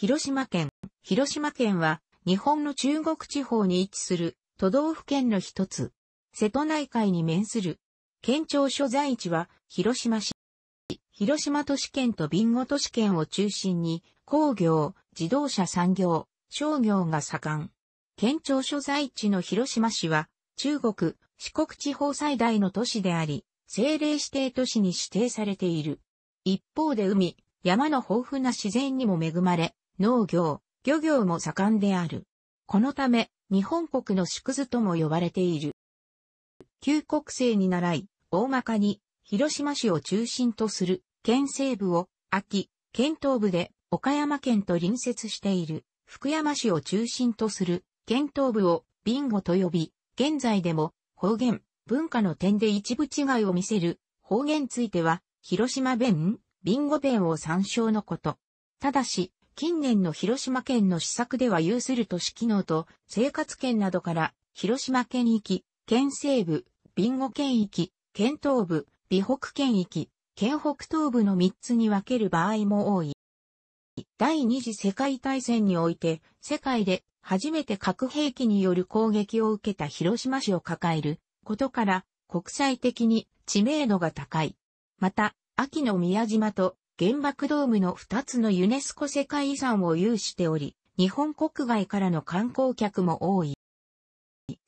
広島県。広島県は日本の中国地方に位置する都道府県の一つ。瀬戸内海に面する。県庁所在地は広島市。広島都市圏とビンゴ都市圏を中心に工業、自動車産業、商業が盛ん。県庁所在地の広島市は中国、四国地方最大の都市であり、政令指定都市に指定されている。一方で海、山の豊富な自然にも恵まれ、農業、漁業も盛んである。このため、日本国の縮図とも呼ばれている。旧国政に倣い、大まかに、広島市を中心とする、県西部を、秋、県東部で、岡山県と隣接している、福山市を中心とする、県東部を、ビンゴと呼び、現在でも、方言、文化の点で一部違いを見せる、方言ついては、広島弁、ビンゴ弁を参照のこと。ただし、近年の広島県の施策では有する都市機能と生活圏などから、広島県域、県西部、備後県域、県東部、備北県域、県北東部の3つに分ける場合も多い。第二次世界大戦において、世界で初めて核兵器による攻撃を受けた広島市を抱えることから、国際的に知名度が高い。また、秋の宮島と原爆ドームの2つのユネスコ世界遺産を有しており、日本国外からの観光客も多い。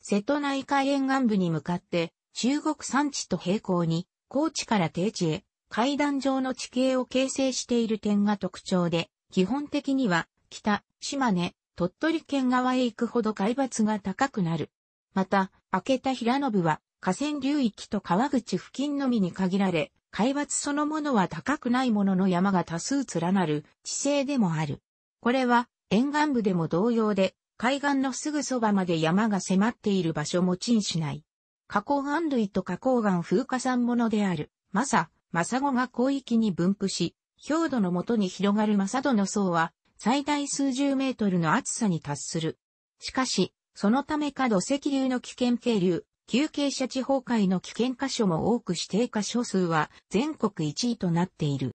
瀬戸内海沿岸部に向かって、中国山地と平行に、高地から低地へ、階段状の地形を形成している点が特徴で、基本的には、北、島根、鳥取県側へ行くほど海抜が高くなる。また、明けた平信は、河川流域と川口付近のみに限られ、海抜そのものは高くないものの山が多数連なる地勢でもある。これは沿岸部でも同様で、海岸のすぐそばまで山が迫っている場所も鎮しない。花崗岩類と花崗岩風化産物である、マサ、マサゴが広域に分布し、表土のもとに広がるマサドの層は、最大数十メートルの厚さに達する。しかし、そのためか土石流の危険渓流、急傾斜地方界の危険箇所も多く指定箇所数は全国1位となっている。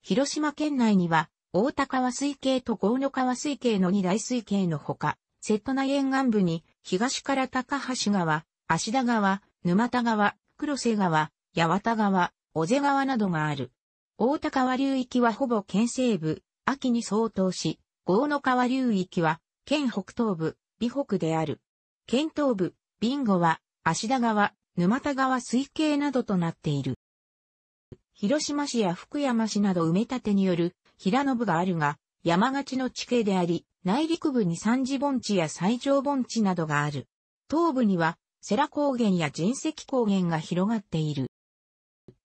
広島県内には、大高川水系と郷野川水系の二大水系のほか、瀬戸内沿岸部に、東から高橋川、芦田川、沼田川、黒瀬川、八幡川、小瀬川などがある。大高川流域はほぼ県西部、秋に相当し、郷野川流域は、県北東部、美北である。県東部、ビンゴは、芦田川、沼田川水系などとなっている。広島市や福山市など埋め立てによる平野部があるが、山がちの地形であり、内陸部に三次盆地や最上盆地などがある。東部には、世羅高原や人石高原が広がっている。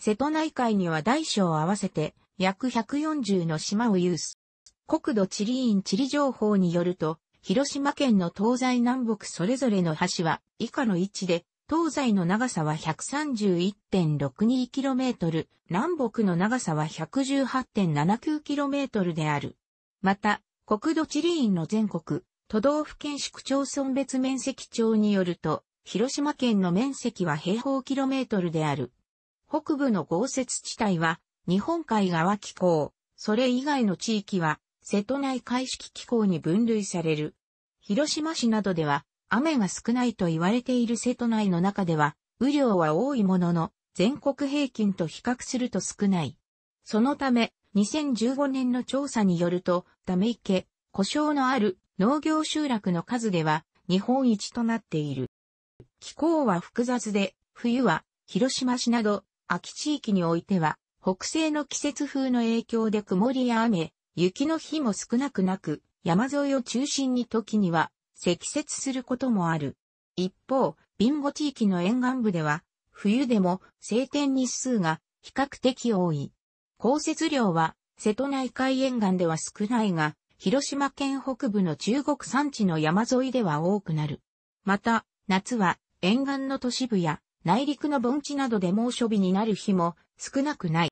瀬戸内海には大小合わせて約140の島を有す。国土地理院地理情報によると、広島県の東西南北それぞれの橋は以下の位置で、東西の長さは 131.62km、南北の長さは 118.79km である。また、国土地理院の全国、都道府県市区町村別面積庁によると、広島県の面積は平方キロメートルである。北部の豪雪地帯は、日本海側気候、それ以外の地域は瀬戸内海式気候に分類される。広島市などでは雨が少ないと言われている瀬戸内の中では雨量は多いものの全国平均と比較すると少ない。そのため2015年の調査によるとため池、故障のある農業集落の数では日本一となっている。気候は複雑で冬は広島市など秋地域においては北西の季節風の影響で曇りや雨、雪の日も少なくなく、山沿いを中心に時には積雪することもある。一方、ビンゴ地域の沿岸部では、冬でも晴天日数が比較的多い。降雪量は、瀬戸内海沿岸では少ないが、広島県北部の中国山地の山沿いでは多くなる。また、夏は沿岸の都市部や内陸の盆地などで猛暑日になる日も少なくない。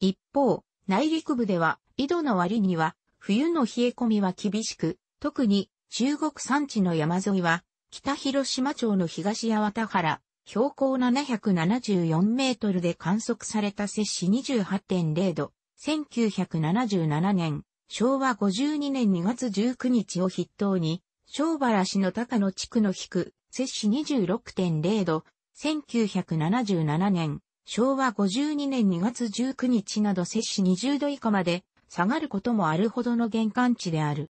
一方、内陸部では井戸の割には、冬の冷え込みは厳しく、特に中国山地の山沿いは、北広島町の東八幡原、標高774メートルで観測された摂氏28.0度、1977年、昭和52年2月19日を筆頭に、小原市の高野地区の引く、摂氏26.0度、1977年、昭和52年2月19日など摂氏20度以下まで下がることもあるほどの玄関地である。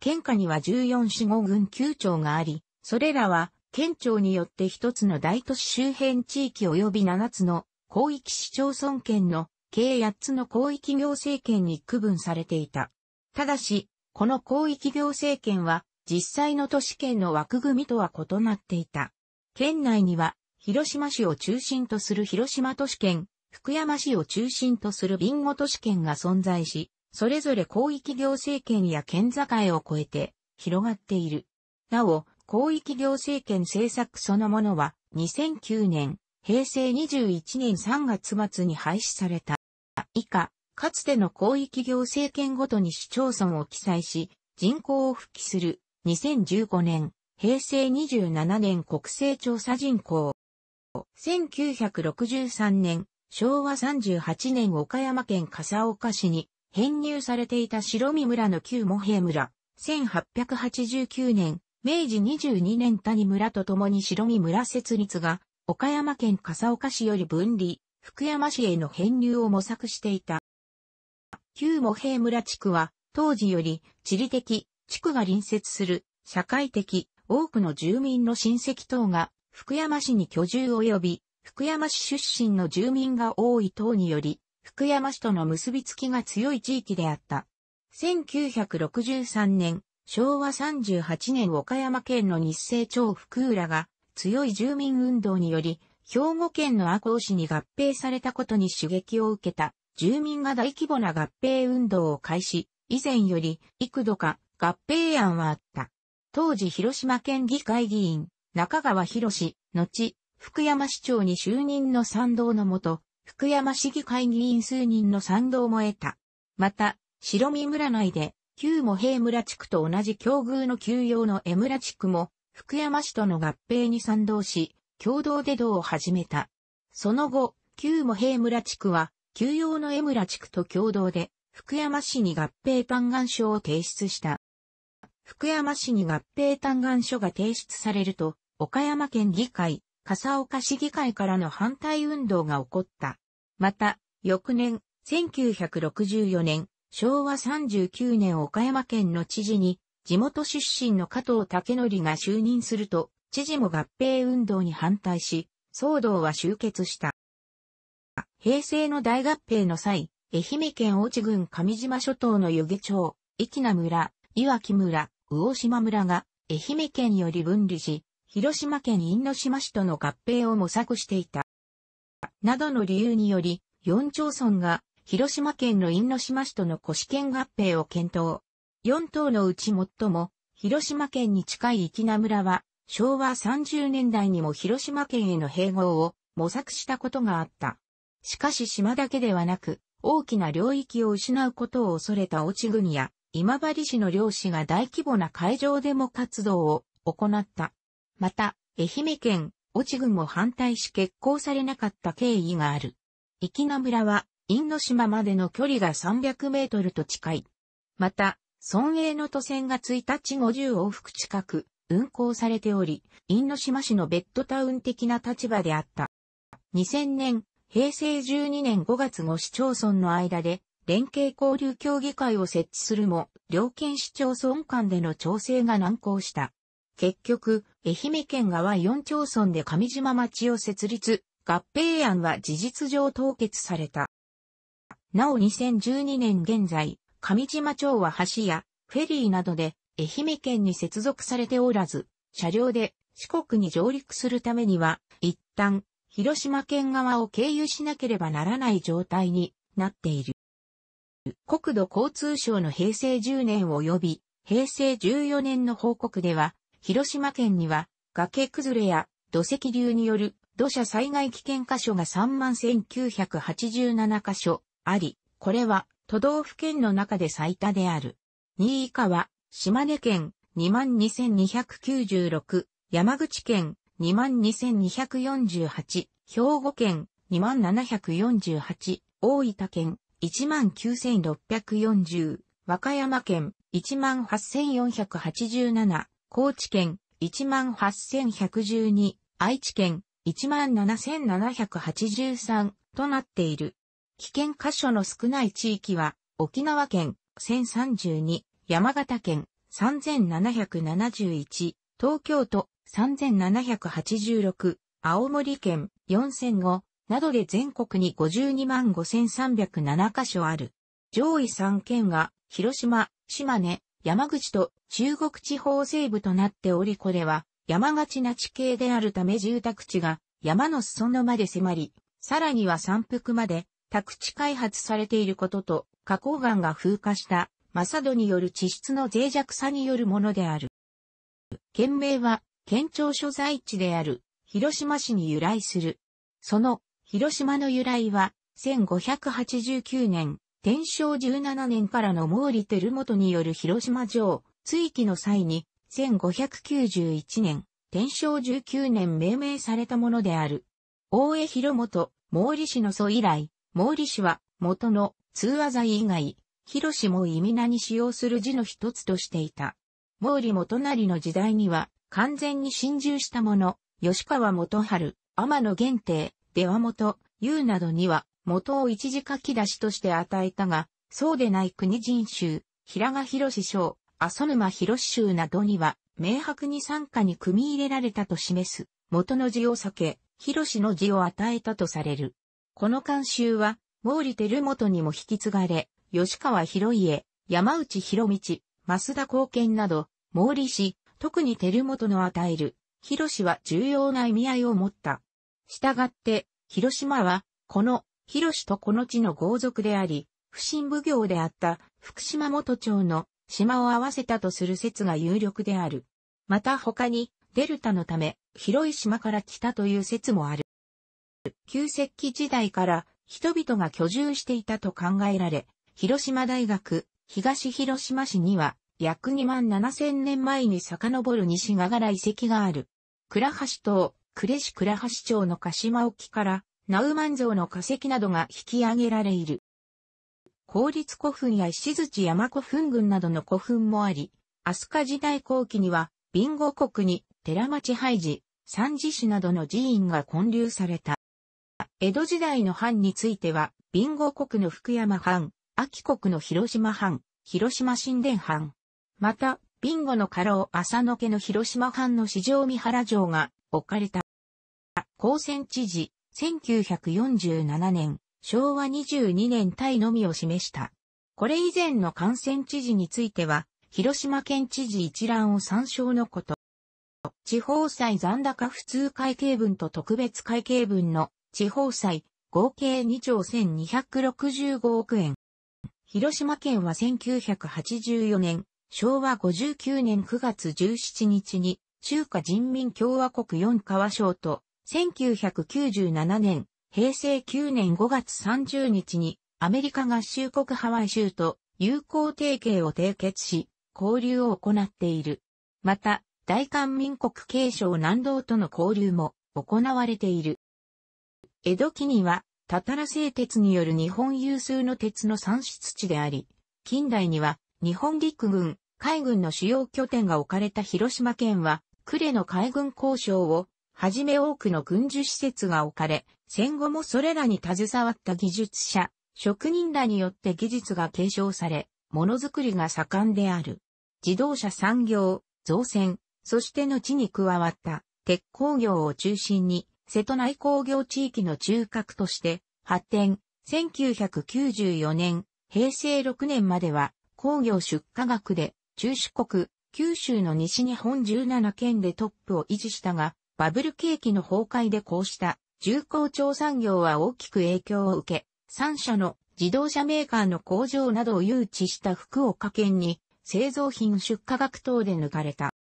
県下には14市5軍9町があり、それらは県庁によって一つの大都市周辺地域及び7つの広域市町村県の計8つの広域行政権に区分されていた。ただし、この広域行政権は実際の都市圏の枠組みとは異なっていた。県内には広島市を中心とする広島都市圏、福山市を中心とするビンゴ都市圏が存在し、それぞれ広域行政権や県境を越えて広がっている。なお、広域行政権政策そのものは2009年、平成21年3月末に廃止された。以下、かつての広域行政権ごとに市町村を記載し、人口を復帰する2015年、平成27年国勢調査人口。1963年、昭和38年岡山県笠岡市に編入されていた白見村の旧茂平村、1889年、明治22年谷村と共に白見村設立が、岡山県笠岡市より分離、福山市への編入を模索していた。旧茂平村地区は、当時より地理的、地区が隣接する、社会的、多くの住民の親戚等が、福山市に居住及び、福山市出身の住民が多い党により、福山市との結びつきが強い地域であった。1963年、昭和38年岡山県の日清町福浦が強い住民運動により、兵庫県の赤穂市に合併されたことに刺激を受けた、住民が大規模な合併運動を開始、以前より幾度か合併案はあった。当時広島県議会議員、中川博士、後、福山市長に就任の賛同のもと、福山市議会議員数人の賛同も得た。また、白見村内で、旧茂平村地区と同じ境遇の休養の江村地区も、福山市との合併に賛同し、共同で道を始めた。その後、旧茂平村地区は、休養の江村地区と共同で、福山市に合併嘆願書を提出した。福山市に合併嘆願書が提出されると、岡山県議会、笠岡市議会からの反対運動が起こった。また、翌年、1964年、昭和39年岡山県の知事に、地元出身の加藤武則が就任すると、知事も合併運動に反対し、騒動は終結した。平成の大合併の際、愛媛県越智郡上島諸島の湯気町、粋名村、岩木村、魚島村が愛媛県より分離し、広島県因島市との合併を模索していた。などの理由により、4町村が広島県の因島市との古市県合併を検討。4島のうち最も広島県に近い池名村は昭和30年代にも広島県への併合を模索したことがあった。しかし島だけではなく、大きな領域を失うことを恐れた落ち国や今治市の漁師が大規模な海上デモ活動を行った。また、愛媛県、越智郡も反対し決行されなかった経緯がある。生名村は、因島までの距離が300メートルと近い。また、村営の都線が1日50往復近く運行されており、因島市のベッドタウン的な立場であった。2000年、平成12年5月後市町村の間で、連携交流協議会を設置するも、両県市町村間での調整が難航した。結局、愛媛県側4町村で上島町を設立、合併案は事実上凍結された。なお2012年現在、上島町は橋やフェリーなどで愛媛県に接続されておらず、車両で四国に上陸するためには、一旦広島県側を経由しなければならない状態になっている。国土交通省の平成10年及び平成14年の報告では、広島県には崖崩れや土石流による土砂災害危険箇所が31,987箇所あり、これは都道府県の中で最多である。2位以下は島根県22,296、山口県22,248、兵庫県2748、大分県19,640、和歌山県18,487、高知県18112、愛知県17783となっている。危険箇所の少ない地域は、沖縄県1032、山形県3771、東京都3786、青森県4005などで全国に52万5307箇所ある。上位3県が広島、島根、山口と中国地方西部となっておりこれは山がちな地形であるため住宅地が山の裾野まで迫り、さらには山腹まで宅地開発されていることと花崗岩が風化したマサドによる地質の脆弱さによるものである。県名は県庁所在地である広島市に由来する。その広島の由来は1589年、天正17年からの毛利輝元による広島城追記の際に、1591年、天正19年命名されたものである。大江広元、毛利氏の祖以来、毛利氏は、元の通話罪以外、広氏も意味名に使用する字の一つとしていた。毛利元成の時代には、完全に侵入したもの、吉川元春、天野源定、出羽元、優などには、元を一時書き出しとして与えたが、そうでない国人衆、平賀広氏将、阿蘇沼広州などには、明白に参加に組み入れられたと示す、元の字を避け、広の字を与えたとされる。この慣習は、毛利輝元にも引き継がれ、吉川広家、山内広道、増田貢献など、毛利氏、特に輝元の与える、広は重要な意味合いを持った。したがって、広島は、この、広とこの地の豪族であり、不審奉行であった福島元町の島を合わせたとする説が有力である。また他に、デルタのため、広い島から来たという説もある。旧石器時代から人々が居住していたと考えられ、広島大学、東広島市には、約2万7千年前に遡る西ががら遺跡がある。倉橋島、呉市倉橋町の鹿島沖から、ナウマン像の化石などが引き上げられいる。公立古墳や石槌山古墳群などの古墳もあり、飛鳥時代後期には、ビンゴ国に寺町廃寺、三寺市などの寺院が建立された。江戸時代の藩については、ビンゴ国の福山藩、秋国の広島藩、広島神殿藩。また、ビンゴの家老浅野家の広島藩の市場三原城が置かれた。高専知事、1947年、昭和22年タイのみを示した。これ以前の感染知事については、広島県知事一覧を参照のこと。地方債残高普通会計分と特別会計分の地方債合計2兆1265億円。広島県は1984年、昭和59年9月17日に中華人民共和国四川省と1997年平成9年5月30日にアメリカ合衆国ハワイ州と友好提携を締結し、交流を行っている。また、大韓民国継承南道との交流も行われている。江戸期には、たたら製鉄による日本有数の鉄の産出地であり、近代には日本陸軍、海軍の主要拠点が置かれた広島県は、呉の海軍交渉をはじめ多くの軍需施設が置かれ、戦後もそれらに携わった技術者、職人らによって技術が継承され、ものづくりが盛んである。自動車産業、造船、そして後に加わった鉄工業を中心に、瀬戸内工業地域の中核として発展、1994年、平成6年までは工業出荷額で中四国、九州の西日本17県でトップを維持したが、バブル景気の崩壊でこうした重工調産業は大きく影響を受け、3社の自動車メーカーの工場などを誘致した福岡県に製造品出荷額等で抜かれた。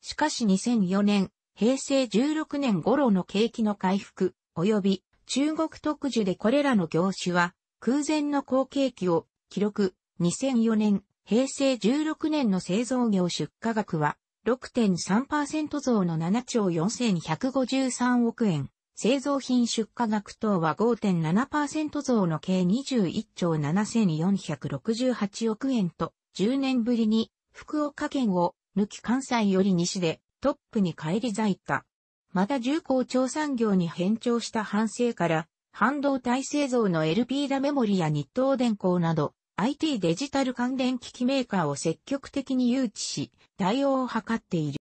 しかし2004年、平成16年頃の景気の回復、及び中国特需でこれらの業種は空前の好景気を記録2004年、平成16年の製造業出荷額は6.3%増の7兆4153億円、製造品出荷額等は5.7%増の計21兆7468億円と、10年ぶりに福岡県を抜き関西より西でトップに返り咲いた。また重工調産業に変調した反省から、半導体製造の LP ダメモリや日東電工など、IT デジタル関連機器メーカーを積極的に誘致し、対応を図っている。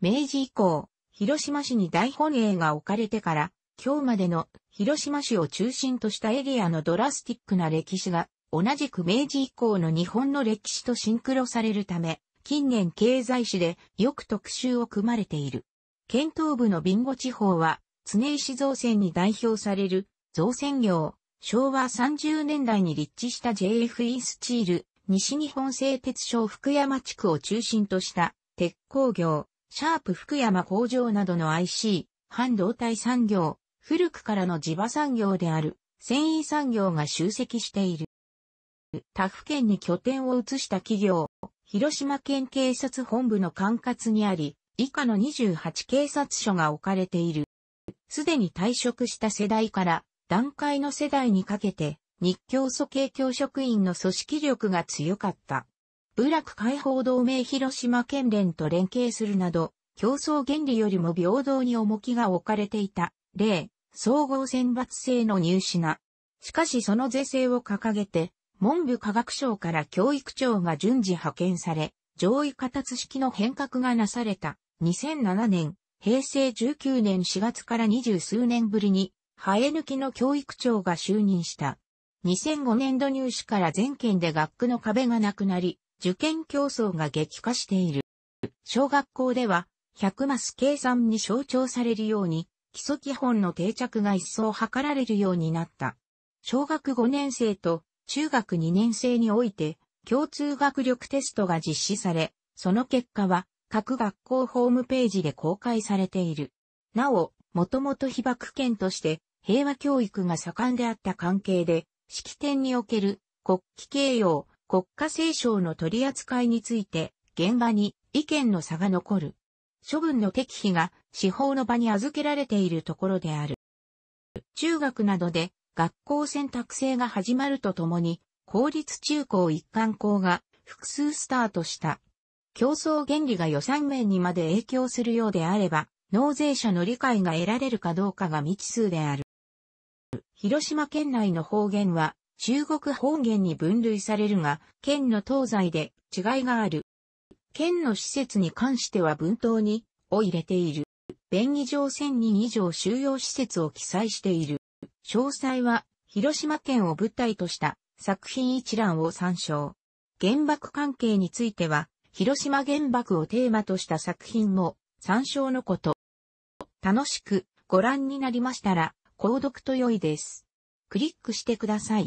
明治以降、広島市に大本営が置かれてから、今日までの広島市を中心としたエリアのドラスティックな歴史が、同じく明治以降の日本の歴史とシンクロされるため、近年経済史でよく特集を組まれている。県東部のビンゴ地方は、常石造船に代表される造船業、昭和30年代に立地した JFE スチール、西日本製鉄所福山地区を中心とした鉄工業、シャープ福山工場などの IC、半導体産業、古くからの地場産業である繊維産業が集積している。他府県に拠点を移した企業、広島県警察本部の管轄にあり、以下の28警察署が置かれている。すでに退職した世代から段階の世代にかけて、日教組系教職員の組織力が強かった。部落解放同盟広島県連と連携するなど、競争原理よりも平等に重きが置かれていた、例、総合選抜制の入試な。しかしその是正を掲げて、文部科学省から教育庁が順次派遣され、上位形式の変革がなされた。2007年、平成19年4月から二十数年ぶりに、生え抜きの教育長が就任した。2005年度入試から全県で学区の壁がなくなり、受験競争が激化している。小学校では、100マス計算に象徴されるように、基礎基本の定着が一層図られるようになった。小学5年生と中学2年生において、共通学力テストが実施され、その結果は各学校ホームページで公開されている。なお、もともと被爆県として平和教育が盛んであった関係で、式典における国旗形容、国家聖書の取り扱いについて、現場に意見の差が残る。処分の適否が司法の場に預けられているところである。中学などで学校選択制が始まるとともに、公立中高一貫校が複数スタートした。競争原理が予算面にまで影響するようであれば、納税者の理解が得られるかどうかが未知数である。広島県内の方言は中国方言に分類されるが、県の東西で違いがある。県の施設に関しては文頭に、を入れている。便宜上1000人以上収容施設を記載している。詳細は、広島県を舞台とした作品一覧を参照。原爆関係については、広島原爆をテーマとした作品も参照のこと。楽しくご覧になりましたら、購読と良いです。クリックしてください。